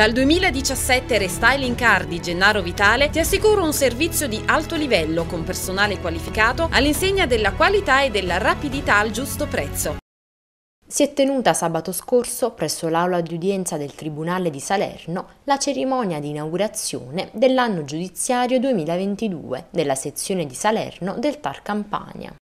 Dal 2017 Restyling Car di Gennaro Vitale ti assicura un servizio di alto livello con personale qualificato all'insegna della qualità e della rapidità al giusto prezzo. Si è tenuta sabato scorso presso l'aula di udienza del Tribunale di Salerno la cerimonia di inaugurazione dell'anno giudiziario 2022 della sezione di Salerno del Tar Campania.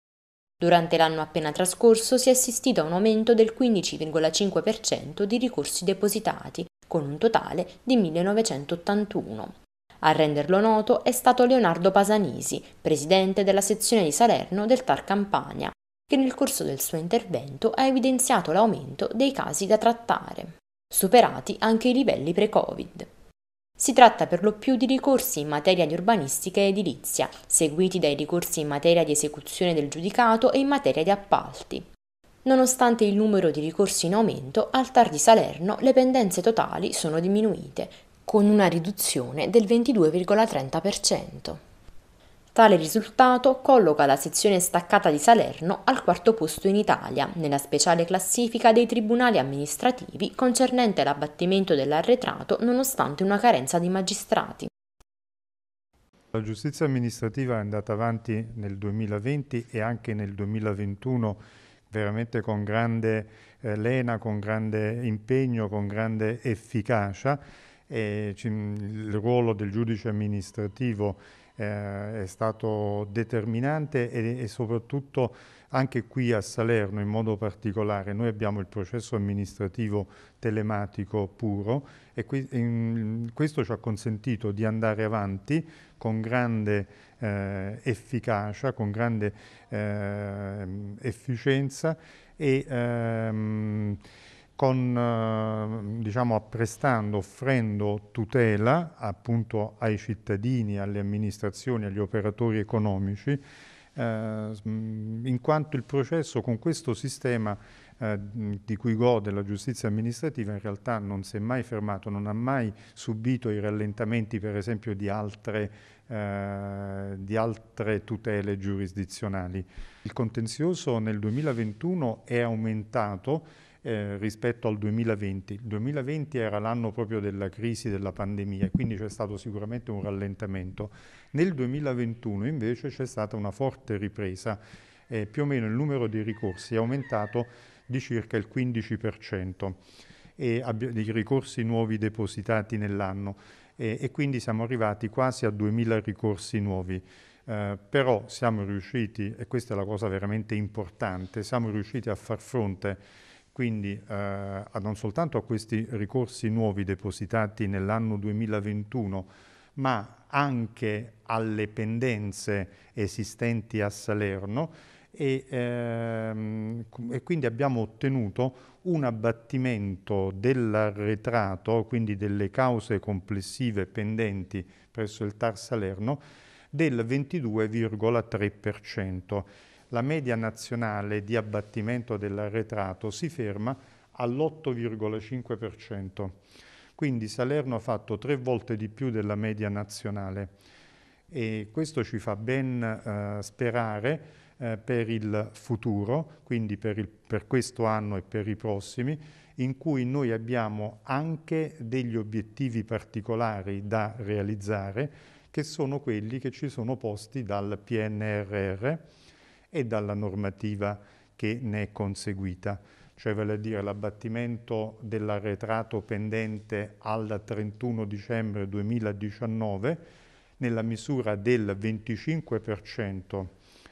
Durante l'anno appena trascorso si è assistito a un aumento del 15,5% di ricorsi depositati, con un totale di 1981. A renderlo noto è stato Leonardo Pasanisi, presidente della sezione di Salerno del Tar Campania, che nel corso del suo intervento ha evidenziato l'aumento dei casi da trattare, superati anche i livelli pre-Covid. Si tratta per lo più di ricorsi in materia di urbanistica e edilizia, seguiti dai ricorsi in materia di esecuzione del giudicato e in materia di appalti. Nonostante il numero di ricorsi in aumento, al TAR di Salerno le pendenze totali sono diminuite, con una riduzione del 22,30%. Tale risultato colloca la sezione staccata di Salerno al quarto posto in Italia, nella speciale classifica dei tribunali amministrativi concernente l'abbattimento dell'arretrato nonostante una carenza di magistrati. La giustizia amministrativa è andata avanti nel 2020 e anche nel 2021 veramente con grande eh, lena, con grande impegno, con grande efficacia. E, c- il ruolo del giudice amministrativo eh, è stato determinante e, e soprattutto anche qui a Salerno in modo particolare noi abbiamo il processo amministrativo telematico puro e qui, in, questo ci ha consentito di andare avanti con grande eh, efficacia, con grande eh, efficienza e ehm, con, eh, diciamo, apprestando, offrendo tutela appunto ai cittadini, alle amministrazioni, agli operatori economici, eh, in quanto il processo con questo sistema eh, di cui gode la giustizia amministrativa in realtà non si è mai fermato, non ha mai subito i rallentamenti per esempio di altre, eh, di altre tutele giurisdizionali. Il contenzioso nel 2021 è aumentato eh, rispetto al 2020. Il 2020 era l'anno proprio della crisi della pandemia, quindi c'è stato sicuramente un rallentamento. Nel 2021 invece c'è stata una forte ripresa, eh, più o meno il numero di ricorsi è aumentato di circa il 15% e dei ricorsi nuovi depositati nell'anno eh, e quindi siamo arrivati quasi a 2.000 ricorsi nuovi. Eh, però siamo riusciti, e questa è la cosa veramente importante, siamo riusciti a far fronte quindi eh, non soltanto a questi ricorsi nuovi depositati nell'anno 2021, ma anche alle pendenze esistenti a Salerno e, ehm, e quindi abbiamo ottenuto un abbattimento dell'arretrato, quindi delle cause complessive pendenti presso il TAR Salerno, del 22,3% la media nazionale di abbattimento dell'arretrato si ferma all'8,5%. Quindi Salerno ha fatto tre volte di più della media nazionale e questo ci fa ben eh, sperare eh, per il futuro, quindi per, il, per questo anno e per i prossimi, in cui noi abbiamo anche degli obiettivi particolari da realizzare che sono quelli che ci sono posti dal PNRR e dalla normativa che ne è conseguita, cioè vale a dire l'abbattimento dell'arretrato pendente al 31 dicembre 2019 nella misura del 25%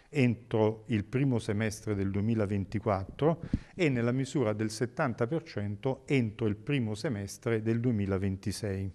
entro il primo semestre del 2024 e nella misura del 70% entro il primo semestre del 2026.